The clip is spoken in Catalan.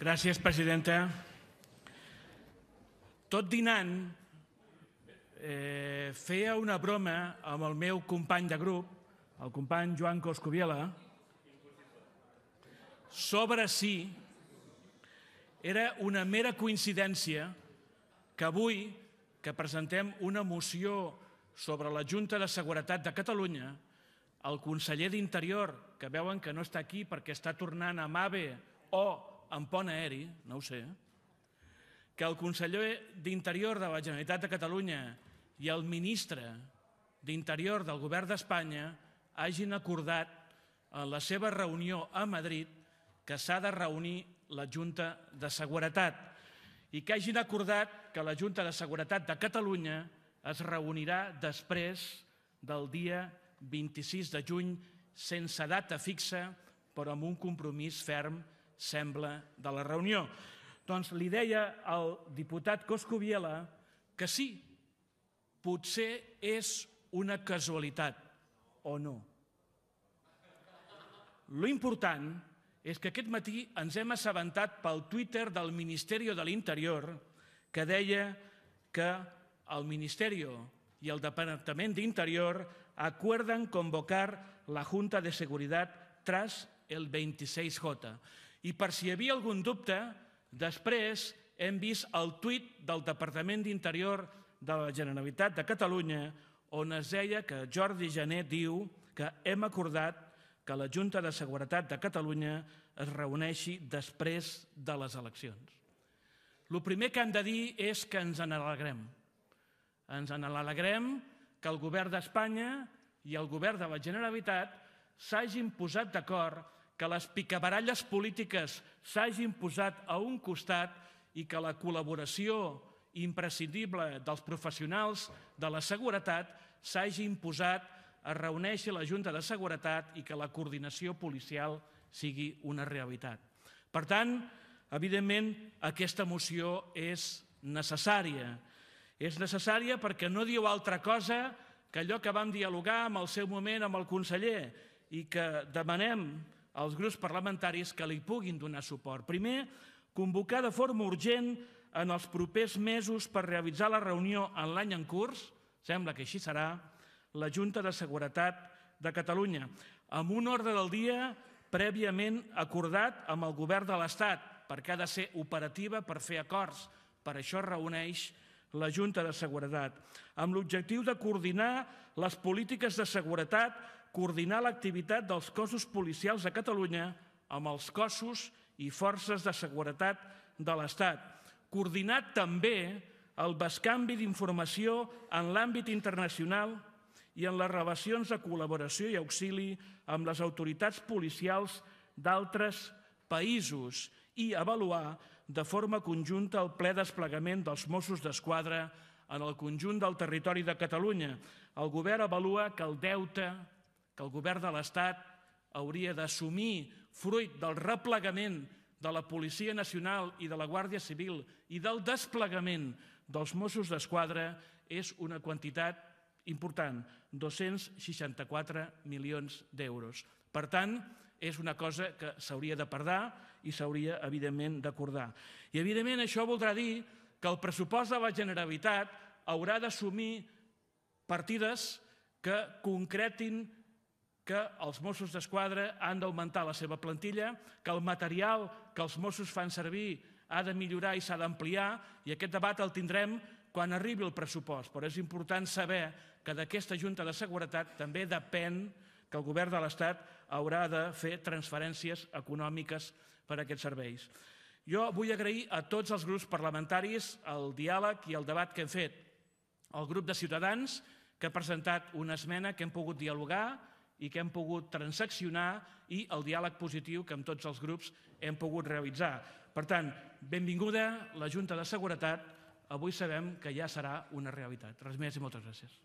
Gràcies, presidenta. Tot dinant, eh, feia una broma amb el meu company de grup, el company Joan Coscubiela, sobre si era una mera coincidència que avui que presentem una moció sobre la Junta de Seguretat de Catalunya, el conseller d'Interior, que veuen que no està aquí perquè està tornant a Mave o en pont aeri, no ho sé, que el conseller d'Interior de la Generalitat de Catalunya i el ministre d'Interior del Govern d'Espanya hagin acordat en la seva reunió a Madrid que s'ha de reunir la Junta de Seguretat i que hagin acordat que la Junta de Seguretat de Catalunya es reunirà després del dia 26 de juny sense data fixa però amb un compromís ferm sembla, de la reunió. Doncs li deia al diputat Coscubiela que sí, potser és una casualitat o no. Lo important és que aquest matí ens hem assabentat pel Twitter del Ministeri de l'Interior que deia que el Ministeri i el Departament d'Interior acuerdan convocar la Junta de Seguretat tras el 26J. I per si hi havia algun dubte, després hem vist el tuit del Departament d'Interior de la Generalitat de Catalunya on es deia que Jordi Gené diu que hem acordat que la Junta de Seguretat de Catalunya es reuneixi després de les eleccions. El primer que han de dir és que ens n'alegrem. Ens n'alegrem que el govern d'Espanya i el govern de la Generalitat s'hagin posat d'acord que les picabaralles polítiques s'hagin posat a un costat i que la col·laboració imprescindible dels professionals de la seguretat s'hagi imposat a reuneixi la Junta de Seguretat i que la coordinació policial sigui una realitat. Per tant, evidentment, aquesta moció és necessària. És necessària perquè no diu altra cosa que allò que vam dialogar en el seu moment amb el conseller i que demanem als grups parlamentaris que li puguin donar suport. Primer, convocar de forma urgent en els propers mesos per realitzar la reunió en l'any en curs, sembla que així serà, la Junta de Seguretat de Catalunya, amb un ordre del dia prèviament acordat amb el govern de l'Estat, perquè ha de ser operativa per fer acords. Per això es reuneix la Junta de Seguretat, amb l'objectiu de coordinar les polítiques de seguretat coordinar l'activitat dels cossos policials a Catalunya amb els cossos i forces de seguretat de l'Estat. Coordinar també el bescanvi d'informació en l'àmbit internacional i en les relacions de col·laboració i auxili amb les autoritats policials d'altres països i avaluar de forma conjunta el ple desplegament dels Mossos d'Esquadra en el conjunt del territori de Catalunya. El govern avalua que el deute que el govern de l'Estat hauria d'assumir, fruit del replegament de la Policia Nacional i de la Guàrdia Civil i del desplegament dels Mossos d'Esquadra, és una quantitat important, 264 milions d'euros. Per tant, és una cosa que s'hauria de perdar i s'hauria, evidentment, d'acordar. I, evidentment, això voldrà dir que el pressupost de la Generalitat haurà d'assumir partides que concretin que els Mossos d'Esquadra han d'augmentar la seva plantilla, que el material que els Mossos fan servir ha de millorar i s'ha d'ampliar, i aquest debat el tindrem quan arribi el pressupost. Però és important saber que d'aquesta Junta de Seguretat també depèn que el govern de l'Estat haurà de fer transferències econòmiques per a aquests serveis. Jo vull agrair a tots els grups parlamentaris el diàleg i el debat que hem fet. El grup de Ciutadans, que ha presentat una esmena que hem pogut dialogar, i que hem pogut transaccionar i el diàleg positiu que amb tots els grups hem pogut realitzar. Per tant, benvinguda la Junta de Seguretat. Avui sabem que ja serà una realitat. Res més i moltes gràcies.